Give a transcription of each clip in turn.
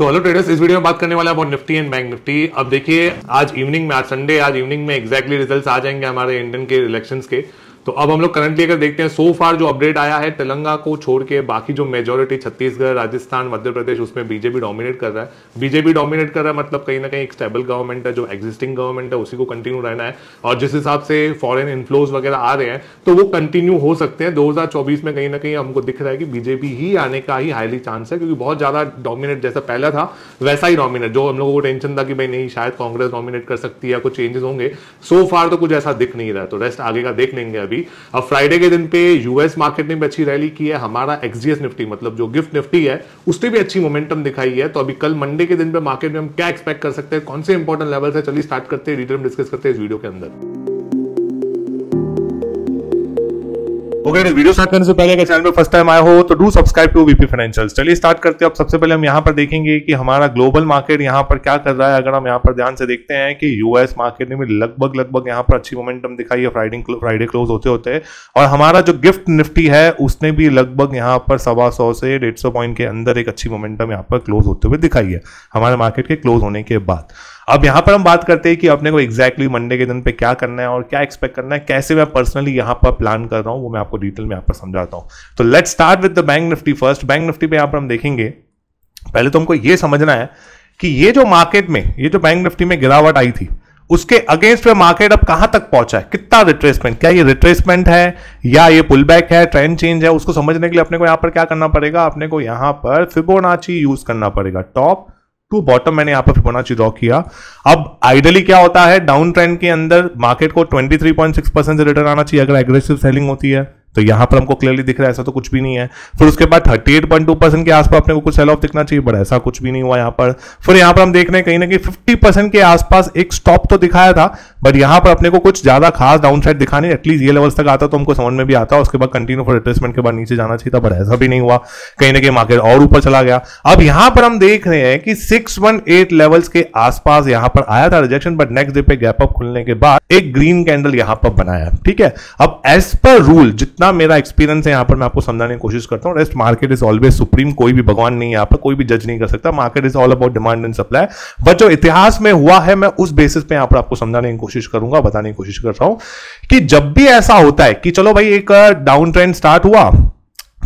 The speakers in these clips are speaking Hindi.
सो हेलो ट्रेडर्स इस वीडियो में बात करने वाले हैं about nifty and bank nifty अब देखिए आज इवनिंग में आज संडे आज इवनिंग में एक्जैक्टली exactly रिजल्ट्स आ जाएंगे हमारे इंडियन के इलेक्शंस के तो अब हम लोग करंटली अगर देखते हैं सो फार जो अपडेट आया है तेलंगा को छोड़ के बाकी जो मेजोरिटी छत्तीसगढ़ राजस्थान मध्य प्रदेश उसमें बीजेपी डोमिनेट कर रहा है बीजेपी डोमिनेट कर रहा है मतलब कहीं ना कहीं एक स्टेबल गवर्नमेंट है जो एग्जिस्टिंग गवर्नमेंट है उसी को कंटिन्यू रहना है और जिस हिसाब से फॉरेन इन्फ्लोज वगैरह आ रहे हैं तो वो कंटिन्यू हो सकते हैं दो में कहीं ना कहीं हमको दिख रहा है कि बीजेपी ही आने का ही हाईली चांस है क्योंकि बहुत ज्यादा डोमिनेट जैसा पहला था वैसा ही डोमिनेट जो हम लोगों को टेंशन था कि भाई नहीं शायद कांग्रेस डोमिनेट कर सकती है कुछ चेंजेस होंगे सो फार तो कुछ ऐसा दिख नहीं रहा तो रेस्ट आगे का देख लेंगे अभी अब फ्राइडे के दिन पे यूएस मार्केट ने भी अच्छी रैली की है हमारा एक्सजीएस निफ्टी मतलब जो गिफ्ट निफ्टी है उसने भी अच्छी मोमेंटम दिखाई है तो अभी कल मंडे के दिन पे मार्केट में हम क्या एक्सपेक्ट कर सकते हैं कौन से इंपॉर्टेंट लेवल से चलिए स्टार्ट करते हैं डिटेल डिस्कस करते हैं इस वीडियो के अंदर ओके वीडियो स्टार्ट करने से पहले अगर चैनल पर फर्स्ट टाइम आया हो तो do subscribe to VP financial चलिए स्टार्ट करते हैं अब सबसे पहले हम यहाँ पर देखेंगे कि हमारा ग्लोबल मार्केट यहाँ पर क्या कर रहा है अगर हम यहाँ पर ध्यान से देखते हैं कि यूएस मार्केट ने भी लगभग लगभग यहाँ पर अच्छी मोमेंटम दिखाई है फ्राइडे फ्राइडे क्लोज होते होते और हमारा जो गिफ्ट निफ्टी है उसने भी लगभग यहाँ पर सवा सौ से डेढ़ सौ पॉइंट के अंदर एक अच्छी मोमेंटम यहाँ पर क्लोज होते हुए दिखाई है हमारे मार्केट के क्लोज होने के बाद अब यहां पर हम बात करते हैं कि अपने को एग्जैक्टली मंडे के दिन पे क्या करना है और क्या एक्सपेक्ट करना है कैसे मैं पर्सनली यहां पर प्लान कर रहा हूं वो मैं आपको डिटेल में यहां पर समझाता हूं तो let start with the bank nifty first bank nifty पे यहां पर हम देखेंगे पहले तो हमको ये समझना है कि ये जो मार्केट में ये जो बैंक निफ्टी में गिरावट आई थी उसके अगेंस्ट में मार्केट अब कहां तक पहुंचा है कितना रिट्रेसमेंट क्या ये रिट्रेसमेंट है या ये पुल बैक है ट्रेंड चेंज है उसको समझने के लिए अपने को यहां पर क्या करना पड़ेगा अपने को यहां पर फिबोनाची यूज करना पड़ेगा टॉप टू बॉटम मैंने यहां पर फिबोनाची ड्रॉ किया अब आइडली क्या होता है डाउन ट्रेंड के अंदर मार्केट को 23.6 परसेंट से रिटर्न आना चाहिए अगर एग्रेसिव सेलिंग होती है तो यहां पर हमको क्लियरली दिख रहा है ऐसा तो कुछ भी नहीं है फिर उसके बाद thirty eight point two percent के आसपास अपने को कुछ सेल ऑफ दिखना चाहिए बट ऐसा कुछ भी नहीं हुआ यहाँ पर फिर यहाँ पर हम देख रहे हैं कहीं ना कहीं फिफ्टी परसेंट के आसपास एक स्टॉप तो दिखाया था बट यहां पर अपने को कुछ ज्यादा खास डाउन साइड दिखा नहीं एटलीस्ट ये लेवल तक आता तो हमको समझ में भी आता उसके बाद कंटिन्यू फॉर रिट्रेसमेंट के बाद नीचे जाना चाहिए था बट ऐसा भी नहीं हुआ कहीं ना कहीं मार्केट और ऊपर चला गया अब यहां पर हम देख रहे हैं कि सिक्स वन एट लेवल्स के आसपास यहाँ पर आया था रिजेक्शन बट नेक्स्ट डे पे गैप अप खुलने के बाद एक ग्रीन कैंडल यहां पर बनाया ठीक है अब एज पर रूल जितना जितना मेरा एक्सपीरियंस है यहाँ पर मैं आपको समझाने की कोशिश करता हूँ rest market is always supreme कोई भी भगवान नहीं है यहाँ पर कोई भी जज नहीं कर सकता market is all about demand and supply but जो इतिहास में हुआ है मैं उस बेसिस पे यहाँ पर आपको समझाने की कोशिश करूंगा बताने की कोशिश कर रहा हूँ कि जब भी ऐसा होता है कि चलो भाई एक डाउन ट्रेंड स्टार्ट हुआ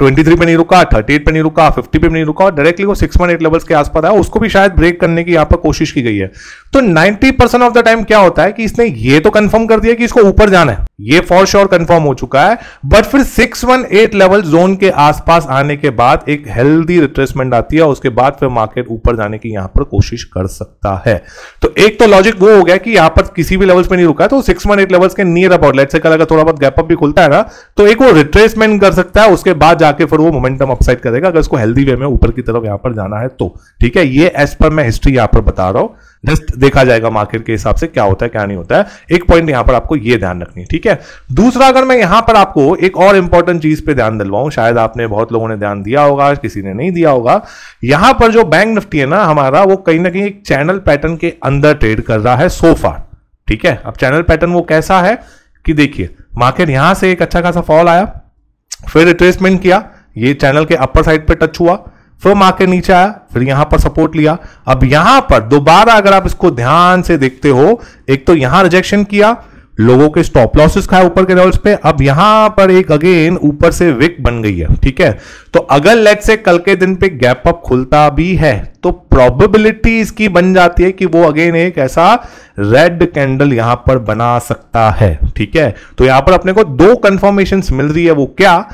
23 पे नहीं रुका 38 पे नहीं रुका 50 पे नहीं रुका और डायरेक्टली वो सिक्स पॉइंट एट लेवल्स के आसपास आया उसको भी शायद ब्रेक करने की यहाँ पर कोशिश की गई है तो 90 परसेंट ऑफ द टाइम क्या होता है कि इसने ये तो कंफर्म कर दिया कि इसको ऊपर जाना है ये फॉर श्योर कंफर्म हो चुका है बट फिर six one eight level zone के आसपास आने के बाद एक हेल्दी रिट्रेसमेंट आती है उसके बाद फिर मार्केट ऊपर जाने की यहां पर कोशिश कर सकता है तो एक तो लॉजिक वो हो गया कि यहां पर किसी भी लेवल्स पे नहीं रुका है तो सिक्स वन एट लेवल्स के नियर अबाउट लेट से कल अगर थोड़ा बहुत गैप अप भी खुलता है ना तो एक वो रिट्रेसमेंट कर सकता है उसके बाद जाके फिर वो मोमेंटम अपसाइड करेगा अगर इसको हेल्दी वे में ऊपर की तरफ यहां पर जाना है तो ठीक है ये एज पर मैं हिस्ट्री यहां पर बता रहा हूं जस्ट देखा जाएगा मार्केट के हिसाब से क्या होता है क्या नहीं होता है एक पॉइंट यहां पर आपको ये ध्यान रखनी है ठीक है दूसरा अगर मैं यहां पर आपको एक और इंपॉर्टेंट चीज पे ध्यान दिलवाऊं शायद आपने बहुत लोगों ने ध्यान दिया होगा किसी ने नहीं दिया होगा यहां पर जो बैंक निफ्टी है ना हमारा वो कहीं ना कहीं एक चैनल पैटर्न के अंदर ट्रेड कर रहा है सोफा ठीक है अब चैनल पैटर्न वो कैसा है कि देखिए मार्केट यहां से एक अच्छा खासा फॉल आया फिर रिट्रेसमेंट किया ये चैनल के अपर साइड पे टच हुआ फिर मार्केट नीचे आया फिर यहां पर सपोर्ट लिया अब यहां पर दोबारा अगर आप इसको ध्यान से देखते हो एक तो यहां रिजेक्शन किया लोगों के स्टॉप लॉसेस खाए ऊपर के लेवल्स पे अब यहां पर एक अगेन ऊपर से विक बन गई है ठीक है तो अगर लेट से कल के दिन पे गैप अप खुलता भी है तो प्रोबेबिलिटी इसकी बन जाती है कि वो अगेन एक ऐसा रेड कैंडल यहां पर बना सकता है ठीक है तो यहां पर अपने को दो कंफर्मेशन मिल रही है वो क्या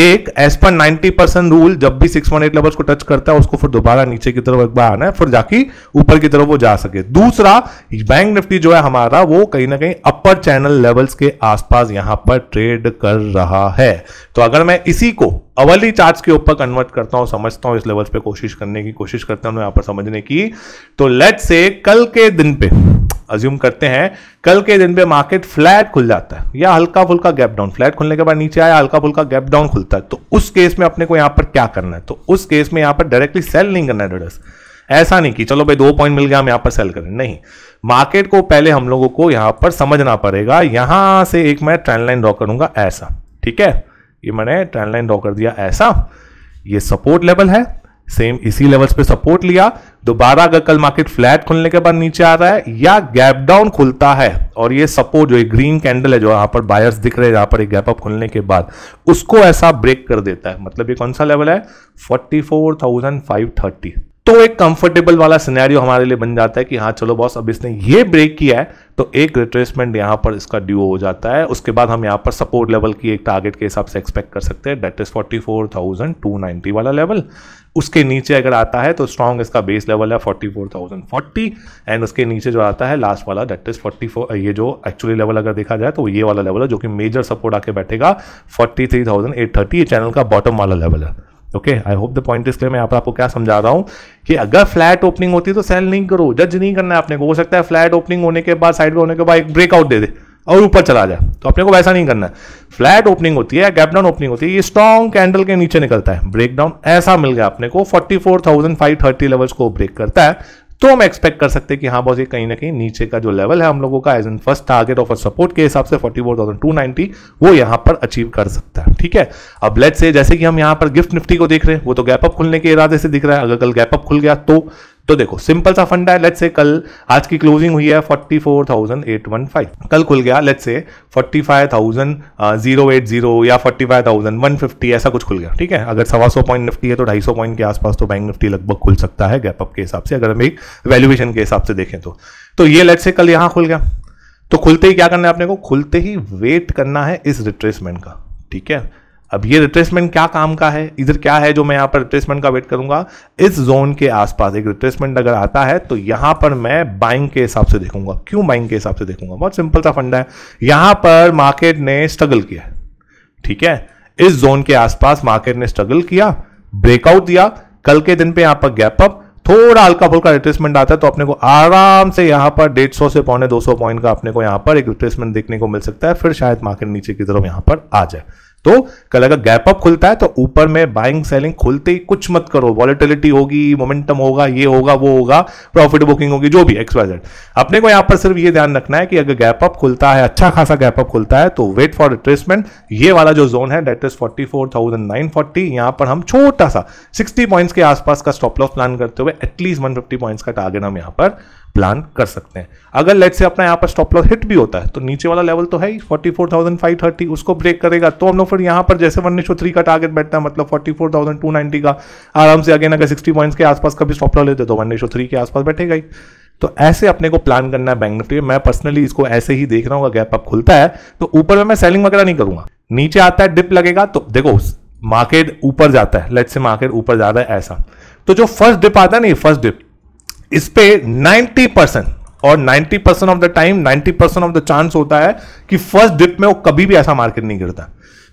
एक एस पर नाइनटी परसेंट रूल जब भी सिक्स वन एट लेवल्स को टच करता है उसको फिर दोबारा नीचे की तरफ एक बार आना है फिर जाके ऊपर की तरफ वो जा सके दूसरा बैंक निफ्टी जो है हमारा वो कहीं ना कहीं अपर चैनल लेवल्स के आसपास यहां पर ट्रेड कर रहा है तो अगर मैं इसी को अवली चार्ज के ऊपर कन्वर्ट करता हूं समझता हूं इस लेवल पे कोशिश करने की कोशिश करता हूं यहां पर समझने की तो लेट से कल के दिन पे अज्यूम करते हैं कल के दिन पे मार्केट फ्लैट खुल जाता है या हल्का फुल्का गैप डाउन फ्लैट खुलने के बाद नीचे आया हल्का फुल्का गैप डाउन खुलता है तो उस केस में अपने को यहां पर क्या करना है तो उस केस में यहां पर डायरेक्टली सेल नहीं करना है ट्रेडर्स ऐसा नहीं कि चलो भाई दो पॉइंट मिल गया हम यहां पर सेल करें नहीं मार्केट को पहले हम लोगों को यहां पर समझना पड़ेगा यहां से एक मैं ट्रेंड लाइन ड्रॉ करूंगा ऐसा ठीक है ये मैंने ट्रेंड लाइन ड्रॉ कर दिया ऐसा ये सपोर्ट लेवल है सेम इसी लेवल्स पे सपोर्ट लिया दोबारा अगर कल मार्केट फ्लैट खुलने के बाद नीचे आ रहा है या गैप डाउन खुलता है और ये सपोर्ट जो एक ग्रीन कैंडल है जो यहां पर बायर्स दिख रहे हैं यहां पर एक गैप अप खुलने के बाद उसको ऐसा ब्रेक कर देता है मतलब ये कौन सा लेवल है forty four thousand five thirty तो एक कंफर्टेबल वाला सिनेरियो हमारे लिए बन जाता है कि हाँ चलो बॉस अब इसने ये ब्रेक किया है तो एक रिट्रेसमेंट यहां पर इसका ड्यू हो जाता है उसके बाद हम यहाँ पर सपोर्ट लेवल की एक टारगेट के हिसाब से एक्सपेक्ट कर सकते हैं that is forty four thousand two ninety वाला लेवल उसके नीचे अगर आता है तो स्ट्रॉन्ग इसका बेस लेवल है forty four thousand forty and उसके नीचे जो आता है लास्ट वाला डेट इज़ फोर्टी फोर ये जो एक्चुअली लेवल अगर देखा जाए तो ये वाला लेवल है जो कि मेजर सपोर्ट आके बैठेगा forty three thousand eight thirty ये चैनल का बॉटम वाला लेवल है okay I hope the point इसलिए मैं यहाँ पर आपको क्या समझा रहा हूँ कि अगर फ्लैट ओपनिंग होती है तो सेल नहीं करो जज नहीं करना है आपने को हो सकता है फ्लैट ओपनिंग होने के बाद साइड में होने के बाद एक ब्रेकआउट दे दे और ऊपर चला जाए तो अपने को वैसा नहीं करना है फ्लैट ओपनिंग होती है गैप डाउन ओपनिंग होती है ये स्ट्रॉन्ग कैंडल के नीचे निकलता है ब्रेकडाउन ऐसा मिल गया अपने को 44,530 लेवल्स को ब्रेक करता है तो हम एक्सपेक्ट कर सकते हैं कि हाँ बॉस ये कहीं ना कहीं नीचे का जो लेवल है हम लोगों का as an first target of support के हिसाब से forty four thousand two ninety वो यहाँ पर अचीव कर सकता है ठीक है अब लेट से जैसे कि हम यहाँ पर गिफ्ट निफ्टी को देख रहे हैं वो तो गैप अप खुलने के इरादे से दिख रहा है अगर कल गैप अप खुल गया तो तो देखो सिंपल सा फंडा है लेट्स से कल आज की क्लोजिंग हुई है 44,815 कल खुल गया लेट्स से 45,080 या 45,150 ऐसा कुछ खुल गया ठीक है अगर सवा सौ पॉइंट निफ्टी है तो ढाई सौ पॉइंट के आसपास तो बैंक निफ्टी लगभग खुल सकता है गैप अप के हिसाब से अगर हम एक वैल्यूएशन के हिसाब से देखें तो तो ये लेट से कल यहां खुल गया तो खुलते ही क्या करना है आपने को खुलते ही वेट करना है इस रिट्रेसमेंट का ठीक है अब ये रिट्रेसमेंट क्या काम का है इधर क्या है जो मैं यहां पर रिट्रेसमेंट का वेट करूंगा इस जोन के आसपास एक रिट्रेसमेंट अगर आता है तो यहां पर मैं बाइंग के हिसाब से देखूंगा क्यों बाइंग के हिसाब से देखूंगा बहुत सिंपल सा फंडा है यहां पर मार्केट ने स्ट्रगल किया ठीक है इस जोन के आसपास मार्केट ने स्ट्रगल किया ब्रेकआउट दिया कल के दिन पे यहां पर गैप अप थोड़ा हल्का फुल्का रिट्रेसमेंट आता है तो अपने को आराम से यहां पर डेढ़ सौ से पौने दो सौ पॉइंट का अपने को यहां पर एक रिट्रेसमेंट देखने को मिल सकता है फिर शायद मार्केट नीचे की तरफ यहां पर आ जाए तो कल अगर गैप अप खुलता है तो ऊपर में बाइंग सेलिंग खुलते ही कुछ मत करो वॉलिटिलिटी होगी मोमेंटम होगा ये होगा वो होगा प्रॉफिट बुकिंग होगी जो भी एक्सवाइजेड अपने को यहां पर सिर्फ ये ध्यान रखना है कि अगर गैप अप खुलता है अच्छा खासा गैप अप खुलता है तो वेट फॉर रिट्रेसमेंट ये वाला जो जोन है that is forty four thousand nine forty यहां पर हम छोटा सा सिक्सटी पॉइंट्स के आसपास का स्टॉप लॉस प्लान करते हुए एटलीस्ट वन फिफ्टी पॉइंट्स का टारगेट हम यहां पर प्लान कर सकते हैं अगर लेट से अपना यहाँ पर स्टॉप लॉस हिट भी होता है तो नीचे वाला लेवल तो है ही forty four thousand five thirty उसको ब्रेक करेगा तो हम लोग फिर यहाँ पर जैसे वन निशो थ्री का टारगेट बैठता है मतलब forty four thousand two ninety का आराम से अगेन अगर सिक्सटी पॉइंट्स के आसपास का भी स्टॉप लॉस लेते तो वन निशो थ्री के आसपास बैठेगा ही तो ऐसे अपने को प्लान करना है बैंक निफ्टी मैं पर्सनली इसको ऐसे ही देख रहा हूँ गैप अप खुलता है तो ऊपर में मैं सेलिंग वगैरह नहीं करूंगा नीचे आता है डिप लगेगा तो देखो मार्केट ऊपर जाता है लेट से मार्केट ऊपर जा रहा है ऐसा तो जो फर्स्ट डिप आता है ना ये फर्स्ट डिप इस पे 90 परसेंट और 90 percent of the time 90 percent of the chance होता है कि फर्स्ट डिप में वो कभी भी ऐसा मार्केट नहीं गिरता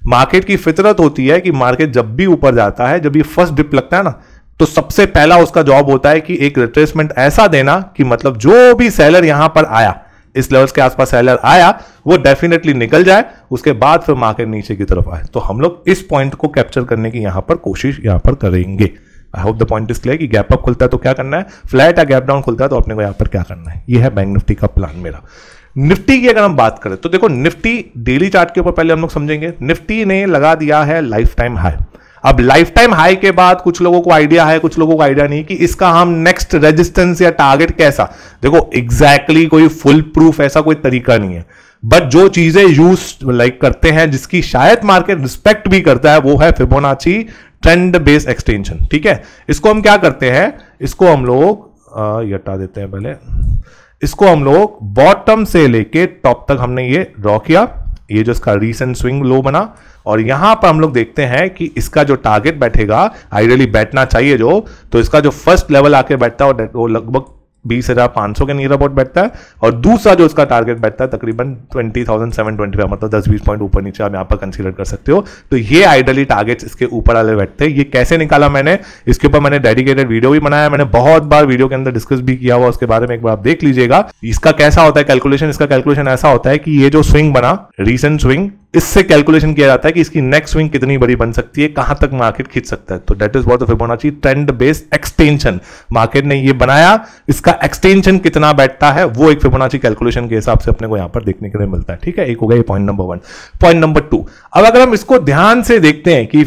मार्केट की फितरत होती है कि मार्केट जब भी ऊपर जाता है जब ये फर्स्ट डिप लगता है ना तो सबसे पहला उसका जॉब होता है कि एक रिट्रेसमेंट ऐसा देना कि मतलब जो भी सेलर यहां पर आया इस लेवल्स के आसपास सेलर आया वो डेफिनेटली निकल जाए उसके बाद फिर मार्केट नीचे की तरफ आए तो हम लोग इस पॉइंट को कैप्चर करने की यहां पर कोशिश यहां पर करेंगे I hope the point is clear कि गैप अप खुलता है तो क्या करना है फ्लैट या गैप डाउन खुलता है तो अपने को यहाँ पर क्या करना है ये है बैंक निफ्टी का प्लान मेरा निफ्टी की अगर हम बात करें तो देखो निफ्टी डेली चार्ट के ऊपर पहले हम लोग समझेंगे निफ्टी ने लगा दिया है लाइफ टाइम हाई अब लाइफ टाइम हाई के बाद कुछ लोगों को आइडिया है कुछ लोगों को आइडिया नहीं कि इसका हम नेक्स्ट रेजिस्टेंस या टारगेट कैसा देखो एग्जैक्टली exactly कोई फुल प्रूफ ऐसा कोई तरीका नहीं है बट जो चीजें यूज लाइक करते हैं जिसकी शायद मार्केट रिस्पेक्ट भी करता है वो है फिबोनाची ट्रेंड बेस एक्सटेंशन ठीक है इसको हम क्या करते हैं इसको हम लोग हटा देते हैं पहले इसको हम लोग बॉटम से लेके टॉप तक हमने ये ड्रॉ किया ये जो इसका रीसेंट स्विंग लो बना और यहां पर हम लोग देखते हैं कि इसका जो टारगेट बैठेगा आइडियली बैठना चाहिए जो तो इसका जो फर्स्ट लेवल आके बैठता है वो लगभग बीस हज़ार पांच सौ के नियर अबाउट बैठता है और दूसरा जो उसका टारगेट बैठता है तकरीबन twenty thousand seven twenty five मतलब दस बीस पॉइंट ऊपर नीचे आप यहाँ पर कंसिडर कर सकते हो तो ये आइडली टारगेट्स इसके ऊपर वाले बैठते हैं ये कैसे निकाला मैंने इसके ऊपर मैंने डेडिकेटेड वीडियो भी बनाया मैंने बहुत बार वीडियो के अंदर डिस्कस भी किया हुआ उसके बारे में एक बार आप देख लीजिएगा इसका कैसा होता है कैलकुलेशन इसका कैलकुलेशन ऐसा होता है कि ये जो स्विंग बना रिसेंट स्विंग इससे कैलकुलेशन किया जाता है कि इसकी नेक्स्ट स्विंग कितनी बड़ी बन सकती है कहां तक मार्केट खींच सकता है तो that is what Fibonacci trend based extension market ने ये बनाया इसका एक्सटेंशन कितना बैठता है वो एक फिबोनाची कैलकुलेशन के हिसाब से अपने को यहां पर देखने के लिए मिलता है ठीक है एक हो गया point number one point number two अब अगर हम इसको ध्यान से देखते हैं कि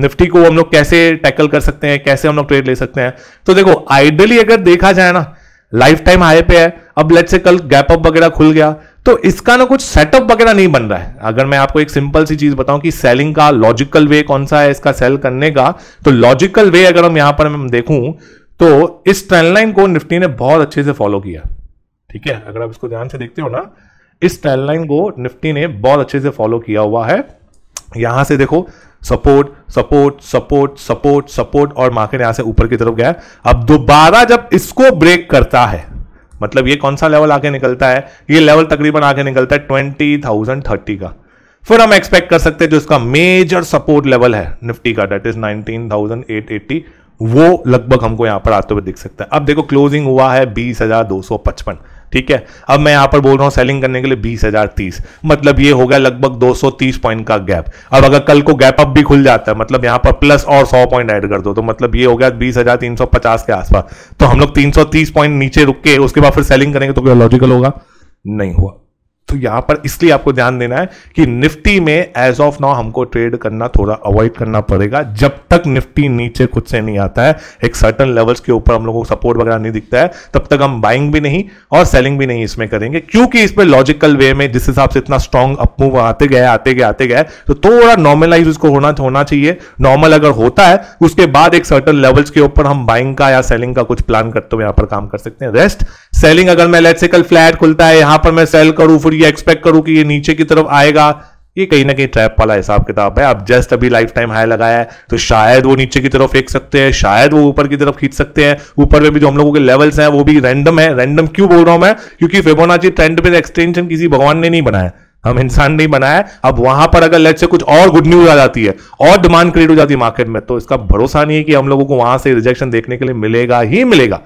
निफ्टी को हम लोग कैसे टैकल कर सकते हैं कैसे हम लोग ट्रेड ले सकते हैं तो देखो आइडियली अगर देखा जाए ना लाइफ टाइम हाई पे है अब लेट से कल गैप अप वगैरह खुल गया तो इसका ना कुछ सेटअप वगैरह नहीं बन रहा है अगर मैं आपको एक सिंपल सी चीज बताऊं कि सेलिंग का लॉजिकल वे कौन सा है इसका सेल करने का तो लॉजिकल वे अगर हम यहां पर मैं देखूं तो इस ट्रेंड लाइन को निफ्टी ने बहुत अच्छे से फॉलो किया ठीक है अगर आप इसको ध्यान से देखते हो ना इस ट्रेंड लाइन को निफ्टी ने बहुत अच्छे से फॉलो किया हुआ है यहां से देखो support support support support support और मार्केट यहां से ऊपर की तरफ गया अब दोबारा जब इसको ब्रेक करता है मतलब ये कौन सा लेवल आके निकलता है ये लेवल तकरीबन आके निकलता है ट्वेंटी थाउजेंड थर्टी का फिर हम एक्सपेक्ट कर सकते हैं जो इसका मेजर सपोर्ट लेवल है निफ्टी का that is nineteen thousand eight eighty वो लगभग हमको यहां पर आते हुए दिख सकता है अब देखो क्लोजिंग हुआ है बीस हजार दो सौ पचपन ठीक है अब मैं यहां पर बोल रहा हूं सेलिंग करने के लिए बीस हजार तीस मतलब ये हो गया लगभग दो सौ तीस पॉइंट का गैप अब अगर कल को गैप अप भी खुल जाता है मतलब यहां पर प्लस और सौ पॉइंट ऐड कर दो तो मतलब ये हो गया बीस हजार तीन सौ पचास के आसपास तो हम लोग तीन सौ तीस पॉइंट नीचे रुक के उसके बाद फिर सेलिंग करेंगे तो क्या लॉजिकल होगा नहीं हुआ तो यहां पर इसलिए आपको ध्यान देना है कि निफ्टी में एज ऑफ नाउ हमको ट्रेड करना थोड़ा अवॉइड करना पड़ेगा जब तक निफ्टी नीचे खुद से नहीं आता है एक सर्टन लेवल्स के ऊपर हम लोगों को सपोर्ट वगैरह नहीं दिखता है तब तक हम बाइंग भी नहीं और सेलिंग भी नहीं इसमें करेंगे क्योंकि इसमें लॉजिकल वे में जिस हिसाब से इतना स्ट्रॉन्ग अपमूव आते गए आते गए आते गए तो थोड़ा नॉर्मलाइज उसको होना होना चाहिए नॉर्मल अगर होता है उसके बाद एक सर्टन लेवल्स के ऊपर हम बाइंग का या सेलिंग का कुछ प्लान करते हुए यहां पर काम कर सकते हैं रेस्ट सेलिंग अगर मैं लेट से कल फ्लैट खुलता है यहां पर मैं सेल करूँ फिर ये एक्सपेक्ट करूं कि ये नीचे की तरफ आएगा ये कहीं ना कहीं ट्रैप वाला हिसाब किताब है आप जस्ट अभी लाइफ टाइम हाई लगाया है तो शायद वो नीचे की तरफ फेंक सकते हैं शायद वो ऊपर की तरफ खींच सकते हैं ऊपर में भी जो हम लोगों के लेवल्स हैं वो भी रैंडम है रैंडम क्यों बोल रहा हूं मैं क्योंकि फेबोनाची ट्रेंड पे एक्सटेंशन किसी भगवान ने नहीं बनाया हम इंसान नहीं बनाया अब वहां पर अगर लेट से कुछ और गुड न्यूज आ जाती है और डिमांड क्रिएट हो जाती है मार्केट में तो इसका भरोसा नहीं है कि हम लोगों को वहां से रिजेक्शन देखने के लिए मिलेगा ही मिलेगा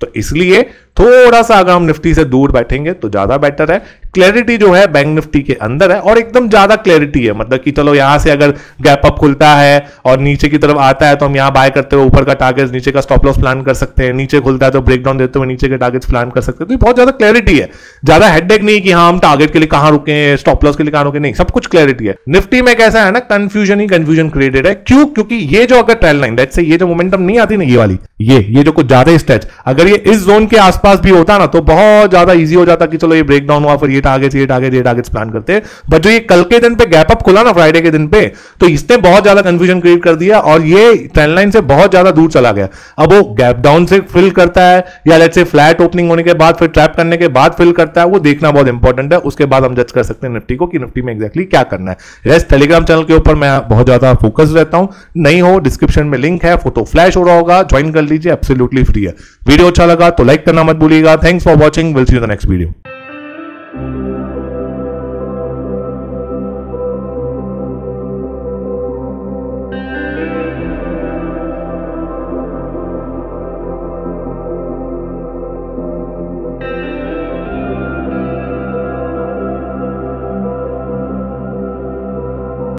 तो इसलिए थोड़ा सा अगर हम निफ्टी से दूर बैठेंगे तो ज्यादा बेटर है क्लैरिटी जो है बैंक निफ्टी के अंदर है और एकदम ज्यादा क्लैरिटी है मतलब कि चलो यहां से अगर गैप अप खुलता है और नीचे की तरफ आता है तो हम यहां बाय करते हुए ऊपर का टारगेट नीचे का स्टॉप लॉस प्लान कर सकते हैं नीचे खुलता है तो ब्रेक डाउन देते हुए नीचे के टारगेट प्लान कर सकते हैं तो बहुत ज्यादा क्लैरिटी है ज्यादा हेड नहीं कि हाँ हम टारगेट के लिए कहां रुके स्टॉप लॉस के लिए कहां रुके नहीं सब कुछ क्लैरिटी है निफ्टी में कैसा है ना कंफ्यूजन ही कंफ्यूजन क्रिएटेड है क्यों क्योंकि ये जो अगर ट्रेल लाइन डेट से ये जो मोमेंटम नहीं आती ना ये वाली ये ये जो कुछ ज्यादा स्ट्रेच अगर ये इस जोन के आसपास पास भी होता ना तो बहुत ज्यादा ईजी हो जाता कि चलो ये ब्रेक डाउन हुआ फिर ये टारगेट्स ये टारगेट ये टारगेट्स प्लान करते बट जो ये कल के दिन पे गैप अप खुला ना फ्राइडे के दिन पे तो इसने बहुत ज्यादा कंफ्यूजन क्रिएट कर दिया और ये ट्रेंड लाइन से बहुत ज्यादा दूर चला गया अब वो गैप डाउन से फिल करता है या लेट से फ्लैट ओपनिंग होने के बाद फिर ट्रैप करने के बाद फिल करता है वो देखना बहुत इंपॉर्टेंट है उसके बाद हम जज कर सकते हैं निफ्टी को कि निफ्टी में एक्जैक्टली क्या करना है रेस्ट टेलीग्राम चैनल के ऊपर मैं बहुत ज्यादा फोकस रहता हूं नहीं हो डिस्क्रिप्शन में लिंक है फोटो फ्लैश हो रहा होगा ज्वाइन कर लीजिए एब्सोल्युटली फ्री है वीडियो अच्छा लगा तो लाइक करना मत मत भूलिएगा thanks for watching will see the next video